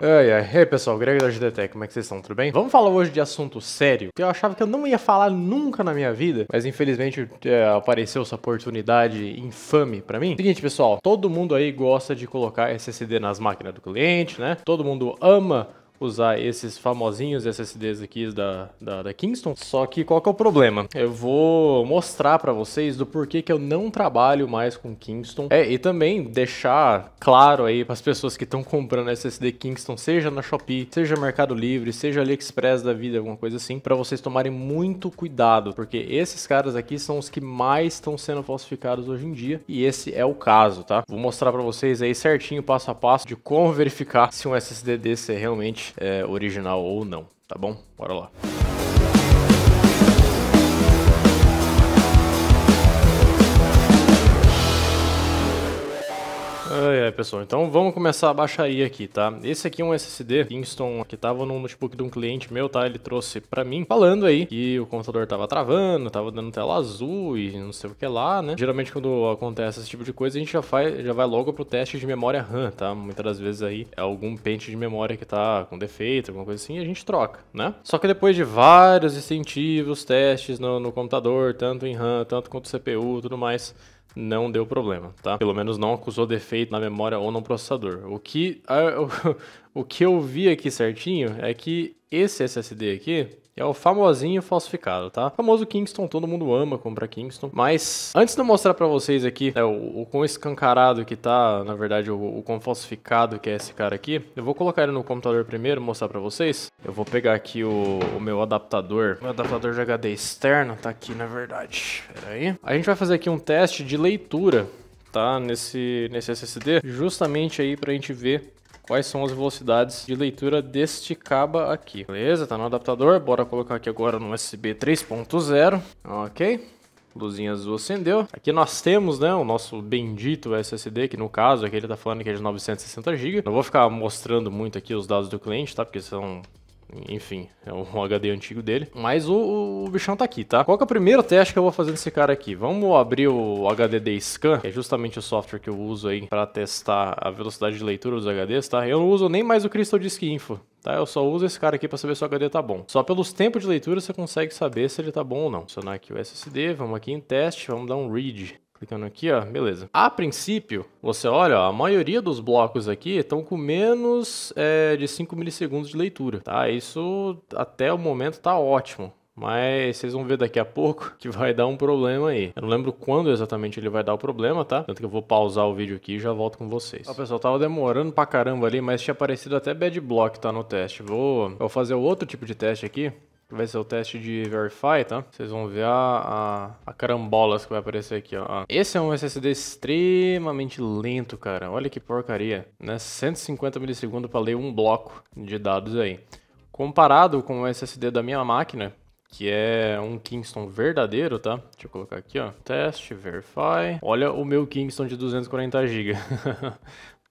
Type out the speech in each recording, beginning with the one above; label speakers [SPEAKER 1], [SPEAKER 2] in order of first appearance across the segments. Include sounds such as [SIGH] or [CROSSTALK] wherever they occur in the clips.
[SPEAKER 1] Ai, ai. Ei, pessoal, Greg da GDTech, como é que vocês estão? Tudo bem? Vamos falar hoje de assunto sério, que eu achava que eu não ia falar nunca na minha vida, mas infelizmente é, apareceu essa oportunidade infame para mim. Seguinte, pessoal, todo mundo aí gosta de colocar SSD nas máquinas do cliente, né? Todo mundo ama usar esses famosinhos SSDs aqui da, da, da, Kingston. Só que qual que é o problema? Eu vou mostrar para vocês do porquê que eu não trabalho mais com Kingston. É, e também deixar claro aí para as pessoas que estão comprando SSD Kingston, seja na Shopee, seja Mercado Livre, seja AliExpress da vida, alguma coisa assim, para vocês tomarem muito cuidado, porque esses caras aqui são os que mais estão sendo falsificados hoje em dia, e esse é o caso, tá? Vou mostrar para vocês aí certinho, passo a passo, de como verificar se um SSD desse é realmente é, original ou não, tá bom? Bora lá. Ai, ai, pessoal. Então vamos começar a baixaria aqui, tá? Esse aqui é um SSD Kingston que tava no notebook de um cliente meu, tá? Ele trouxe pra mim falando aí que o computador tava travando, tava dando tela azul e não sei o que lá, né? Geralmente quando acontece esse tipo de coisa, a gente já, faz, já vai logo pro teste de memória RAM, tá? Muitas das vezes aí é algum pente de memória que tá com defeito, alguma coisa assim, e a gente troca, né? Só que depois de vários incentivos, testes no, no computador, tanto em RAM, tanto quanto CPU, tudo mais, não deu problema, tá? Pelo menos não acusou defeito na memória ou no processador. O que, a, [LAUGHS] o, o que eu vi aqui certinho é que esse SSD aqui é o famosinho falsificado, tá? O famoso Kingston, todo mundo ama comprar Kingston. Mas antes de eu mostrar para vocês aqui né, o, o quão escancarado que tá, na verdade, o, o quão falsificado que é esse cara aqui, eu vou colocar ele no computador primeiro, mostrar para vocês. Eu vou pegar aqui o, o meu adaptador. Meu adaptador de HD externo tá aqui, na verdade. Pera aí. A gente vai fazer aqui um teste de leitura tá? Nesse, nesse SSD, justamente aí pra gente ver quais são as velocidades de leitura deste caba aqui. Beleza, tá no adaptador, bora colocar aqui agora no USB 3.0, ok? luzinha azul acendeu. Aqui nós temos, né, o nosso bendito SSD, que no caso aqui ele tá falando que é de 960 GB. Não vou ficar mostrando muito aqui os dados do cliente, tá, porque são enfim, é um HD [LAUGHS] antigo dele. Mas o, o, bichão tá aqui, tá? Qual que é o primeiro teste que eu vou fazer nesse cara aqui? Vamos abrir o HDD Scan, que é justamente o software que eu uso aí para testar a velocidade de leitura dos HDs, tá? Eu não uso nem mais o Crystal Disk Info, tá? Eu só uso esse cara aqui para saber se o HD tá bom. Só pelos tempos de leitura você consegue saber se ele tá bom ou não. Vou adicionar aqui o SSD, vamos aqui em teste, vamos dar um read. Clicando aqui, ó, beleza. A princípio, você olha, ó, a maioria dos blocos aqui estão com menos é, de 5 milissegundos de leitura, tá? Isso até o momento tá ótimo. Mas vocês vão ver daqui a pouco [LAUGHS] que vai dar um problema aí. Eu não lembro quando exatamente ele vai dar o problema, tá? Tanto que eu vou pausar o vídeo aqui e já volto com vocês. Ó, pessoal, tava demorando pra caramba ali, mas tinha aparecido até bad block, tá, no teste. Vou, vou fazer outro tipo de teste aqui vai ser o teste de Verify, tá? Vocês vão ver a, a, a carambolas que vai aparecer aqui, ó. Esse é um SSD extremamente lento, cara. Olha que porcaria, né? 150 milissegundos para ler um bloco de dados aí. Comparado com o SSD da minha máquina, que é um Kingston verdadeiro, tá? Deixa eu colocar aqui, ó. Teste, verify. Olha o meu Kingston de 240GB. [LAUGHS]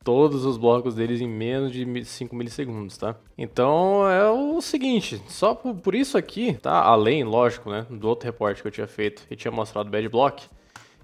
[SPEAKER 1] todos os blocos deles em menos de 5 milissegundos, tá? Então é o seguinte, só por, por isso aqui, tá? Além, lógico, né, do outro reporte que eu tinha feito e tinha mostrado o bad block,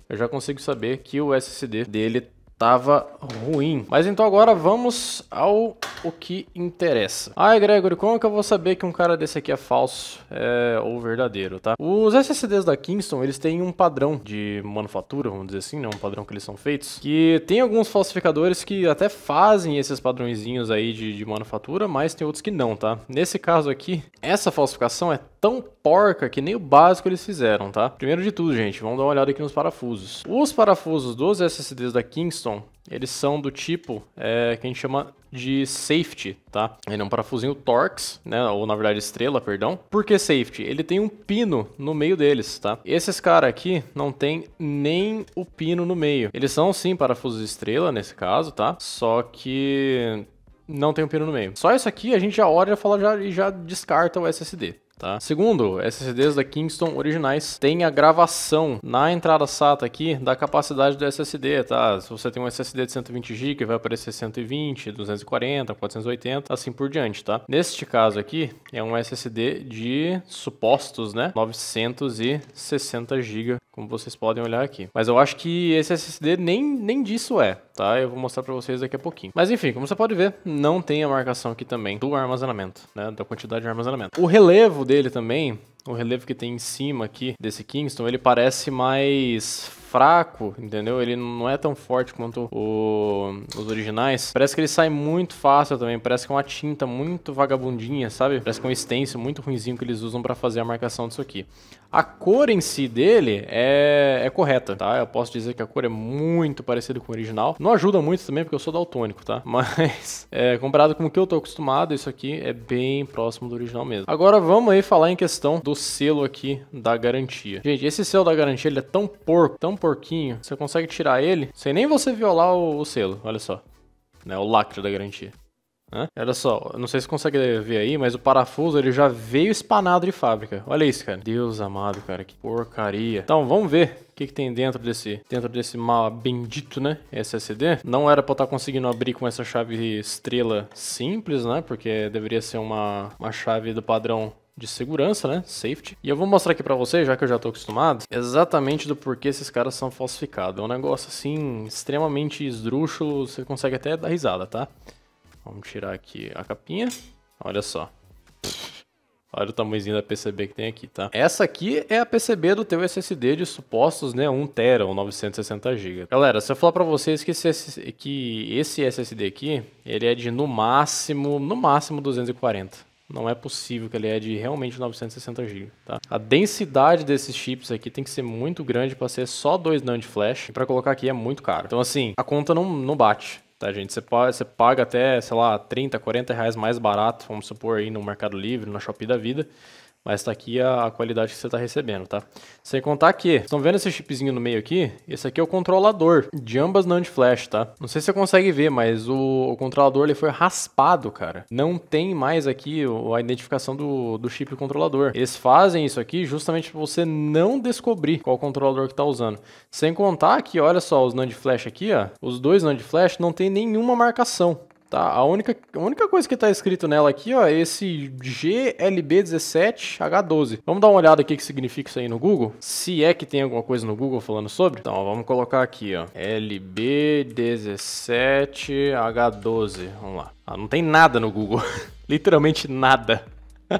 [SPEAKER 1] eu já consigo saber que o SSD dele estava ruim. Mas então agora vamos ao o que interessa. Ai, Gregory, como que eu vou saber que um cara desse aqui é falso é, ou verdadeiro, tá? Os SSDs da Kingston, eles têm um padrão de manufatura, vamos dizer assim, né? Um padrão que eles são feitos. Que tem alguns falsificadores que até fazem esses padrõezinhos aí de, de manufatura, mas tem outros que não, tá? Nesse caso aqui, essa falsificação é tão porca que nem o básico eles fizeram, tá? Primeiro de tudo, gente, vamos dar uma olhada aqui nos parafusos. Os parafusos dos SSDs da Kingston, eles são do tipo é, que a gente chama de safety, tá? Ele é um parafusinho Torx, né? Ou na verdade estrela, perdão. Por que safety? Ele tem um pino no meio deles, tá? Esses caras aqui não tem nem o pino no meio. Eles são sim parafusos estrela nesse caso, tá? Só que não tem um pino no meio. Só isso aqui a gente já olha já fala já, e já descarta o SSD. Tá? Segundo, SSDs da Kingston originais têm a gravação na entrada SATA aqui da capacidade do SSD, tá? Se você tem um SSD de 120 GB, vai aparecer 120, 240, 480, assim por diante, tá? Neste caso aqui, é um SSD de supostos, né? 960 GB, como vocês podem olhar aqui. Mas eu acho que esse SSD nem, nem disso é tá? Eu vou mostrar para vocês daqui a pouquinho. Mas enfim, como você pode ver, não tem a marcação aqui também do armazenamento, né? Da quantidade de armazenamento. O relevo dele também o relevo que tem em cima aqui desse Kingston, ele parece mais fraco, entendeu? Ele não é tão forte quanto o, os originais. Parece que ele sai muito fácil também, parece que é uma tinta muito vagabundinha, sabe? Parece que é um stencil muito ruinzinho que eles usam para fazer a marcação disso aqui. A cor em si dele é, é correta, tá? Eu posso dizer que a cor é muito parecida com o original. Não ajuda muito também, porque eu sou daltônico, tá? [LAUGHS] Mas, é, comparado com o que eu tô acostumado, isso aqui é bem próximo do original mesmo. Agora vamos aí falar em questão do do selo aqui da garantia. Gente, esse selo da garantia, ele é tão porco, tão porquinho, você consegue tirar ele sem nem você violar o, o selo, olha só. Né, o lacre da garantia. Né? Olha só, não sei se consegue ver aí, mas o parafuso ele já veio espanado de fábrica. Olha isso, cara. Deus amado, cara, que porcaria. Então, vamos ver o que, que tem dentro desse dentro desse mal bendito, né? SSD. Não era pra estar tá conseguindo abrir com essa chave estrela simples, né? Porque deveria ser uma, uma chave do padrão de segurança, né? Safety. E eu vou mostrar aqui para vocês, já que eu já tô acostumado, exatamente do porquê esses caras são falsificados. É um negócio assim extremamente esdrúxulo, você consegue até dar risada, tá? Vamos tirar aqui a capinha. Olha só. Olha o tamanhozinho da PCB que tem aqui, tá? Essa aqui é a PCB do teu SSD de supostos, né, 1 tera ou 960 GB. Galera, se eu falar para vocês que esse, que esse SSD aqui, ele é de no máximo, no máximo 240 não é possível que ele é de realmente 960 GB, tá? A densidade desses chips aqui tem que ser muito grande para ser só dois NAND flash, e para colocar aqui é muito caro. Então assim, a conta não, não bate, tá, gente? Você paga, você paga até, sei lá, 30, 40 reais mais barato, vamos supor, aí no Mercado Livre, na Shopee da vida, mas está aqui a, a, qualidade que você está recebendo, tá? Sem contar que, estão vendo esse chipzinho no meio aqui? Esse aqui é o controlador de ambas NAND flash, tá? Não sei se você consegue ver, mas o, o controlador ele foi raspado, cara. Não tem mais aqui o, a identificação do, do chip controlador. Eles fazem isso aqui justamente para você não descobrir qual controlador que está usando. Sem contar que, olha só, os NAND flash aqui, ó, os dois NAND flash não tem nenhuma marcação. Tá, a única, a única coisa que está escrito nela aqui, ó, é esse GLB17H12. Vamos dar uma olhada aqui que significa isso aí no Google? Se é que tem alguma coisa no Google falando sobre. Então, ó, vamos colocar aqui, ó, LB17H12. Vamos lá. Ah, não tem nada no Google. [LAUGHS] Literalmente nada. [LAUGHS]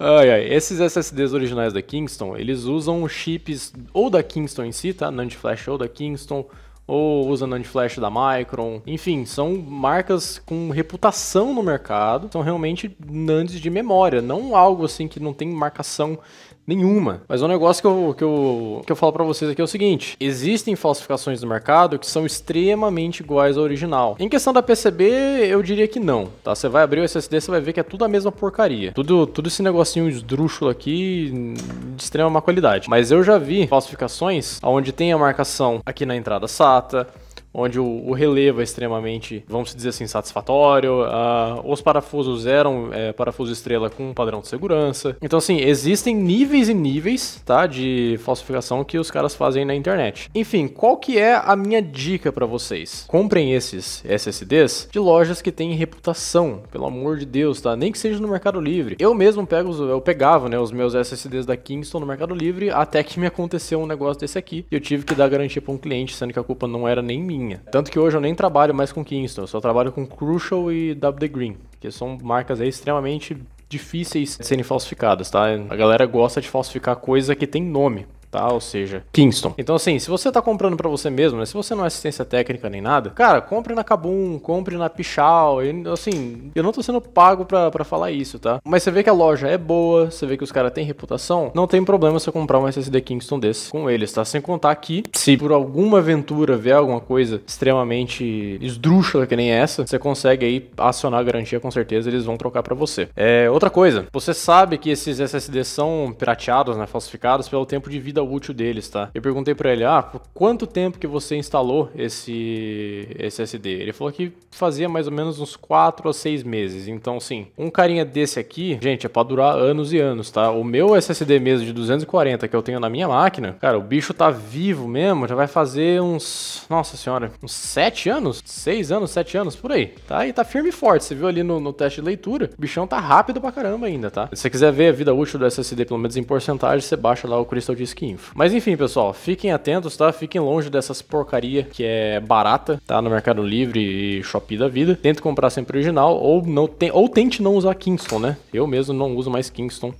[SPEAKER 1] ai, ai. Esses SSDs originais da Kingston, eles usam chips ou da Kingston em si, tá? NAND flash ou da Kingston ou usa Nandflash da Micron. Enfim, são marcas com reputação no mercado, são realmente NANDs de memória, não algo assim que não tem marcação nenhuma. Mas um negócio que eu, que eu, que eu falo para vocês aqui é o seguinte: existem falsificações no mercado que são extremamente iguais à original. Em questão da PCB, eu diria que não, tá? Você vai abrir o SSD, você vai ver que é tudo a mesma porcaria. Tudo, tudo esse negocinho esdrúxulo aqui de extrema má qualidade. Mas eu já vi falsificações onde tem a marcação aqui na entrada SATA, onde o, o, relevo é extremamente, vamos dizer assim, satisfatório. Ah, os parafusos eram é, parafuso estrela com um padrão de segurança. Então, assim, existem níveis e níveis, tá? De falsificação que os caras fazem na internet. Enfim, qual que é a minha dica para vocês? Comprem esses SSDs de lojas que têm reputação, pelo amor de Deus, tá? Nem que seja no Mercado Livre. Eu mesmo pego, eu pegava, né, os meus SSDs da Kingston no Mercado Livre, até que me aconteceu um negócio desse aqui. E eu tive que dar garantia para um cliente, sendo que a culpa não era nem minha linha. Tanto que hoje eu nem trabalho mais com Kingston, eu só trabalho com Crucial e WD Green, que são marcas aí extremamente difíceis de serem falsificadas, tá? A galera gosta de falsificar coisa que tem nome tá? Ou seja, Kingston. Então, assim, se você tá comprando para você mesmo, né? Se você não é assistência técnica nem nada, cara, compre na Kabum, compre na Pichal. E, assim, eu não tô sendo pago para falar isso, tá? Mas você vê que a loja é boa, você vê que os caras têm reputação, não tem problema você comprar um SSD Kingston desse com eles, tá? Sem contar que, se por alguma aventura vier alguma coisa extremamente esdrúxula que nem essa, você consegue aí acionar a garantia com certeza, eles vão trocar para você. É, outra coisa, você sabe que esses SSDs são pirateados, né? Falsificados pelo tempo de vida é útil deles, tá? Eu perguntei para ele, ah, por quanto tempo que você instalou esse SSD? Ele falou que fazia mais ou menos uns 4 a 6 meses. Então, sim, um carinha desse aqui, gente, é pra durar anos e anos, tá? O meu SSD mesmo de 240 que eu tenho na minha máquina, cara, o bicho tá vivo mesmo, já vai fazer uns, nossa senhora, uns 7 anos? 6 anos, 7 anos, por aí, tá? E tá firme e forte, você viu ali no, no teste de leitura, o bichão tá rápido pra caramba ainda, tá? Se você quiser ver a vida útil do SSD, pelo menos em porcentagem, você baixa lá o Crystal Disk info. Mas enfim, pessoal, fiquem atentos, tá? Fiquem longe dessas porcaria que é barata, tá? No Mercado Livre e Shopee da vida. Tente comprar sempre original ou, não tem, ou tente não usar Kingston, né? Eu mesmo não uso mais Kingston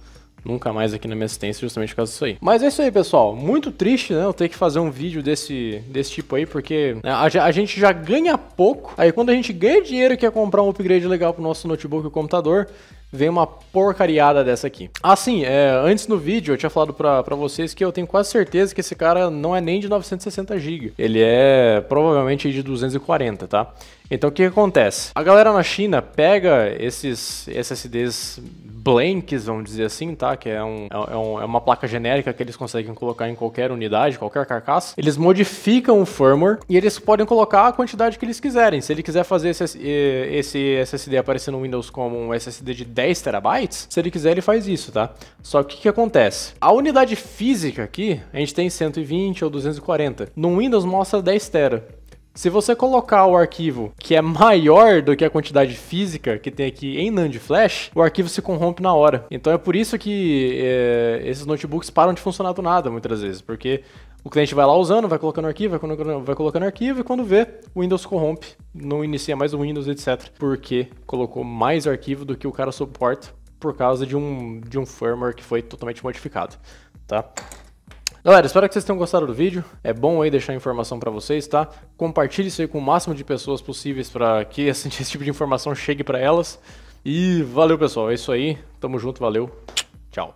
[SPEAKER 1] nunca mais aqui na minha assistência, justamente por causa disso aí. Mas é isso aí, pessoal. Muito triste, né? Eu ter que fazer um vídeo desse, desse tipo aí, porque né, a, a gente já ganha pouco. Aí quando a gente ganha dinheiro e quer comprar um upgrade legal pro nosso notebook ou computador, vem uma porcariada dessa aqui. Assim, é, antes no vídeo eu tinha falado pra, pra vocês que eu tenho quase certeza que esse cara não é nem de 960GB. Ele é provavelmente de 240, tá? Então o que, que acontece? A galera na China pega esses SSDs blanks, vamos dizer assim, tá? Que é, é, um, é, um, é, uma placa genérica que eles conseguem colocar em qualquer unidade, qualquer carcaça. Eles modificam o firmware e eles podem colocar a quantidade que eles quiserem. Se ele quiser fazer esse, eh, esse SSD aparecer no Windows como um SSD de 10 terabytes, se ele quiser ele faz isso, tá? Só que o que, acontece? A unidade física aqui, a gente tem 120 ou 240. No Windows mostra 10 tera. Se você colocar o arquivo que é maior do que a quantidade física que tem aqui em NAND flash, o arquivo se corrompe na hora. Então é por isso que é, esses notebooks param de funcionar do nada muitas vezes, porque o cliente vai lá usando, vai colocando arquivo, vai colocando, vai colocando arquivo e quando vê, o Windows corrompe, não inicia mais o Windows, etc. Porque colocou mais arquivo do que o cara suporta por causa de um, de um firmware que foi totalmente modificado, tá? Galera, espero que vocês tenham gostado do vídeo. É bom aí deixar informação para vocês, tá? Compartilhe isso aí com o máximo de pessoas possíveis para que [LAUGHS] esse tipo de informação chegue para elas. E valeu, pessoal. É isso aí. Tamo junto, valeu. Tchau.